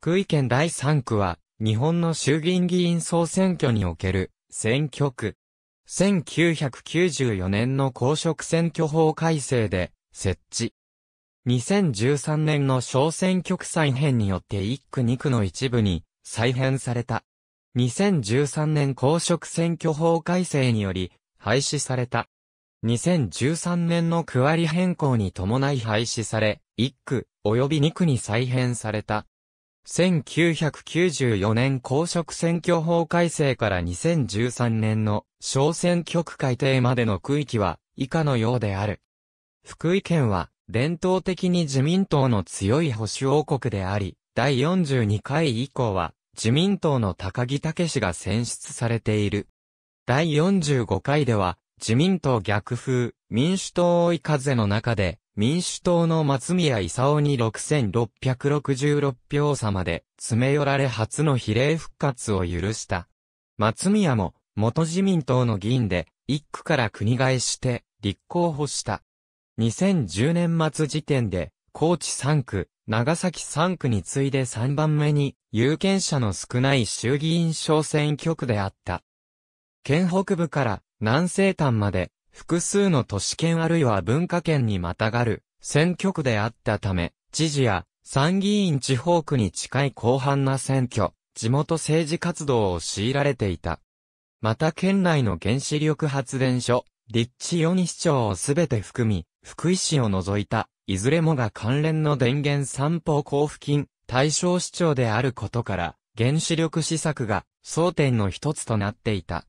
福井県第3区は、日本の衆議院議員総選挙における選挙区。1994年の公職選挙法改正で設置。2013年の小選挙区再編によって1区2区の一部に再編された。2013年公職選挙法改正により廃止された。2013年の区割り変更に伴い廃止され、1区及び2区に再編された。1994年公職選挙法改正から2013年の小選挙区改定までの区域は以下のようである。福井県は伝統的に自民党の強い保守王国であり、第42回以降は自民党の高木武氏が選出されている。第45回では自民党逆風、民主党追い風の中で民主党の松宮勲に6666票差まで詰め寄られ初の比例復活を許した。松宮も元自民党の議員で一区から国替して立候補した。2010年末時点で高知3区、長崎3区に次いで3番目に有権者の少ない衆議院小選挙区であった。県北部から南西端まで複数の都市圏あるいは文化圏にまたがる選挙区であったため、知事や参議院地方区に近い広範な選挙、地元政治活動を強いられていた。また県内の原子力発電所、立地4市町をすべて含み、福井市を除いた、いずれもが関連の電源三方交付金、対象市長であることから、原子力施策が争点の一つとなっていた。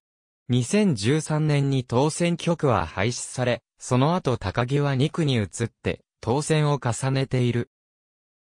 2013年に当選局は廃止され、その後高木は2区に移って、当選を重ねている。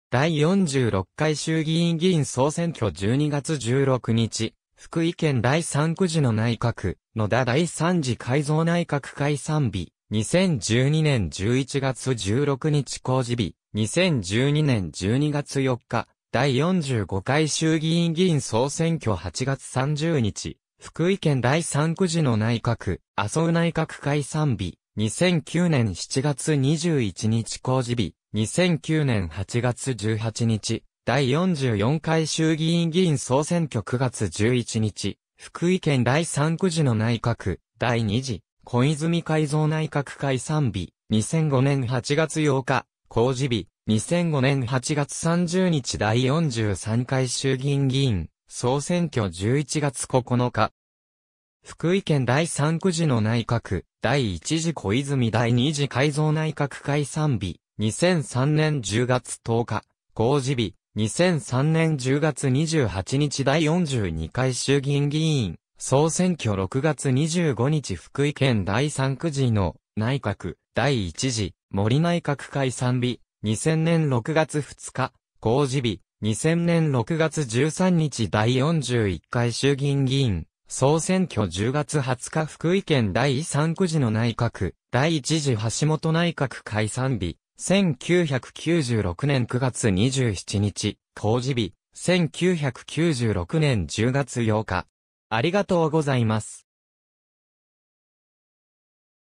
第46回衆議院議員総選挙12月16日、福井県第3区時の内閣、野田第3次改造内閣解散日、2012年11月16日公示日、2012年12月4日、第45回衆議院議員総選挙8月30日、福井県第3区時の内閣、麻生内閣解散日、2009年7月21日公示日、2009年8月18日、第44回衆議院議員総選挙9月11日、福井県第3区時の内閣、第2次、小泉改造内閣解散日、2005年8月8日、公示日、2005年8月30日第43回衆議院議員、総選挙11月9日。福井県第3区時の内閣、第1次小泉第2次改造内閣解散日、2003年10月10日、公示日、2003年10月28日第42回衆議院議員、総選挙6月25日福井県第3区時の内閣、第1次森内閣解散日、2000年6月2日、公示日、2000年6月13日第41回衆議院議員、総選挙10月20日福井県第3区時の内閣、第1次橋本内閣解散日、1996年9月27日、公示日、1996年10月8日。ありがとうございます。